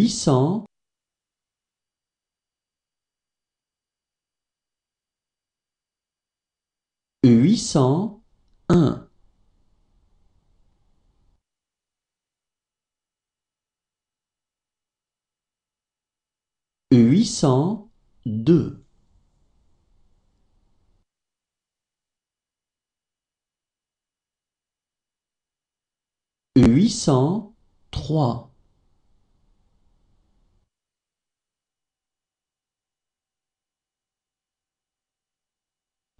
800 801 802 803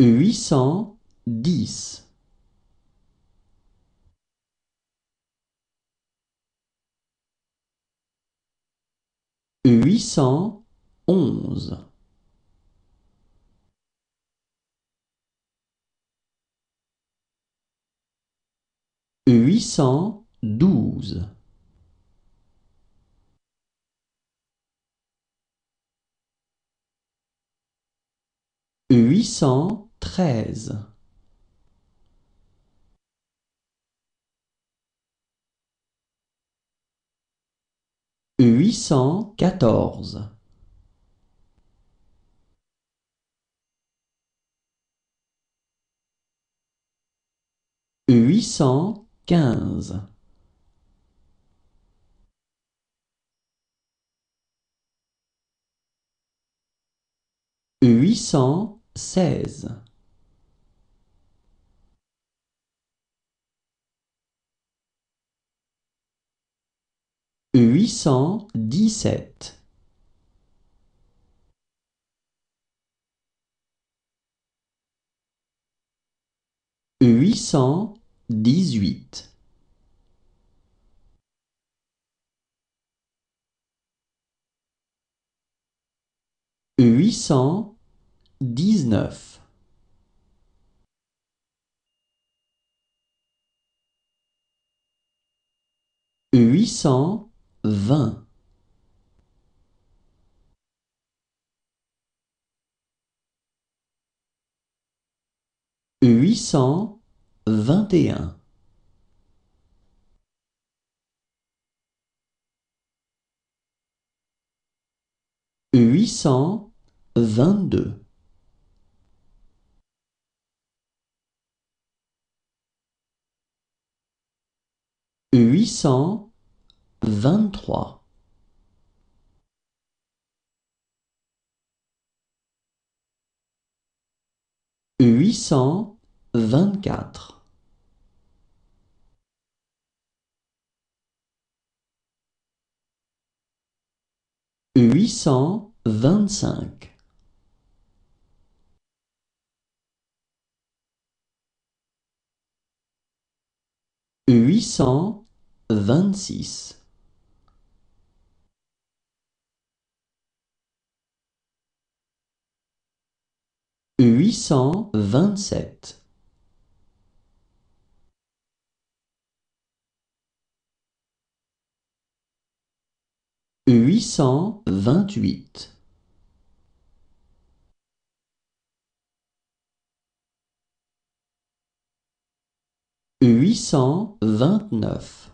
810 811 812 800 13 814 815 816 huit cent dix-sept huit cent dix-huit huit cent dix-neuf huit cent 20 821 822 800 vingt-trois huit cent vingt-quatre huit cent vingt-cinq huit cent vingt-six huit cent vingt-sept huit cent vingt-huit huit cent vingt-neuf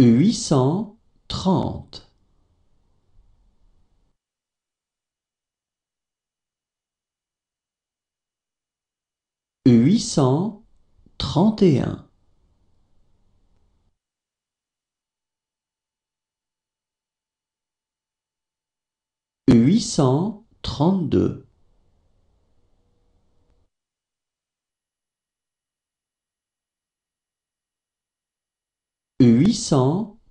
huit cent 30 831 832 800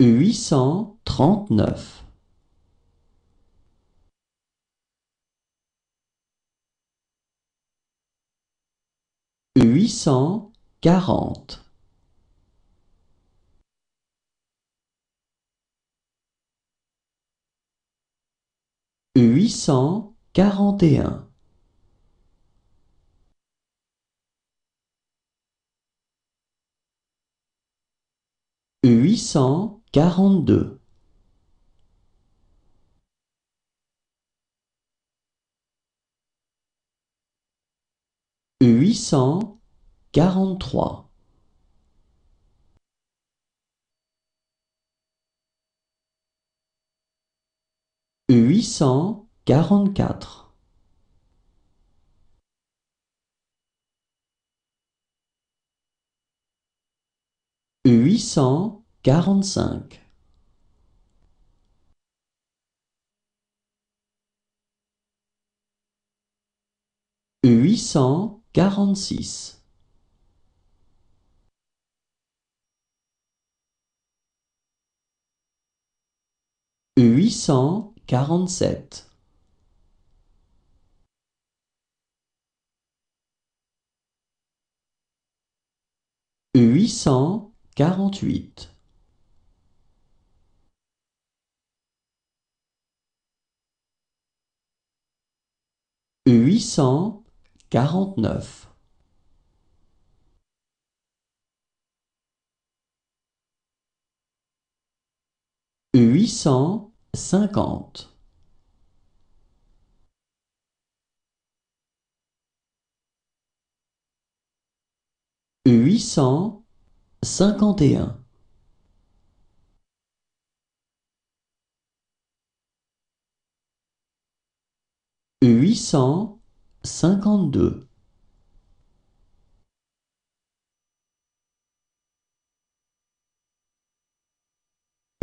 839 840 841 840 42 843 844 800 quarante-cinq huit cent quarante-six huit cent quarante-sept huit cent quarante-huit huit cent quarante-neuf huit cent cinquante huit cent cinquante et un huit cent cinquante-deux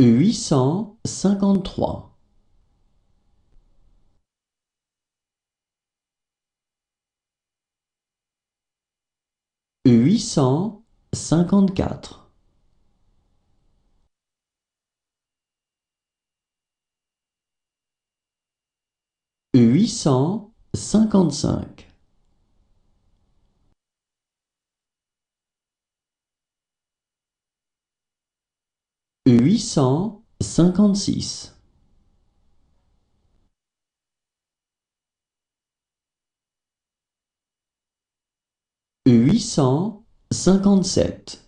huit cent cinquante-trois huit cent cinquante-quatre huit cent cinquante-cinq huit cent cinquante-six huit cent cinquante-sept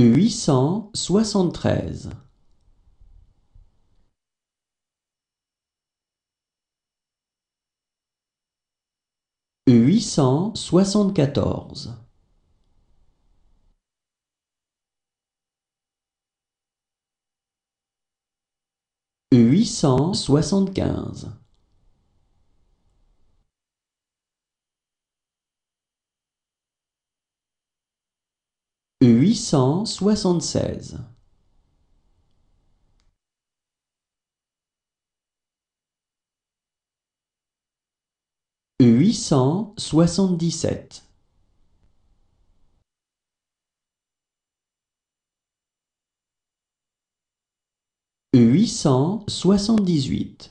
huit cent soixante-treize huit cent soixante-quatorze huit cent soixante-quinze huit cent soixante-seize huit cent soixante-dix-sept huit cent soixante-dix-huit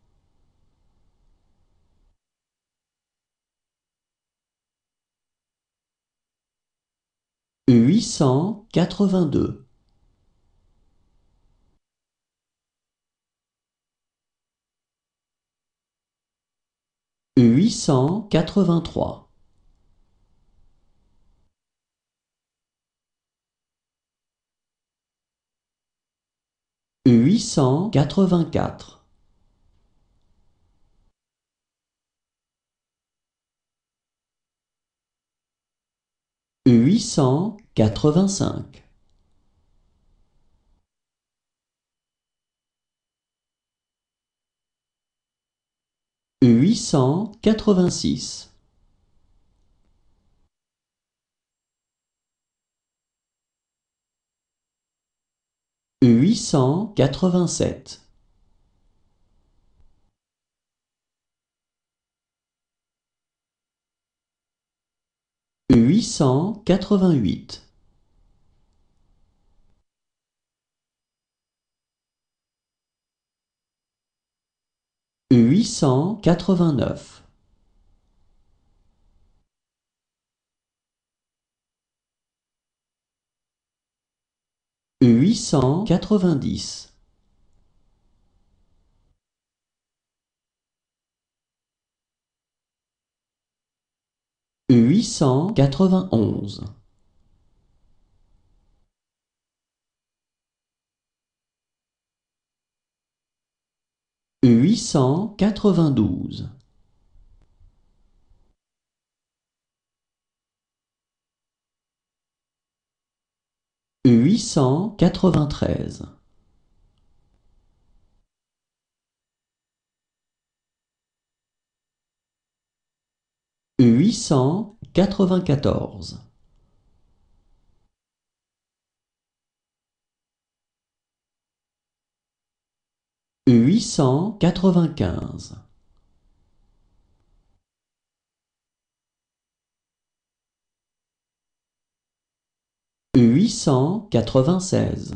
huit cent quatre-vingt-deux huit cent quatre-vingt-trois huit cent quatre-vingt-quatre huit cent quatre-vingt-cinq huit cent quatre-vingt-six huit cent quatre-vingt-sept huit cent quatre-vingt-huit huit cent quatre-vingt-neuf huit cent quatre-vingt-dix huit cent quatre-vingt-onze huit cent quatre-vingt-douze huit cent quatre-vingt-treize huit cent quatre-vingt-quatorze huit cent quatre-vingt-quinze huit cent quatre-vingt-seize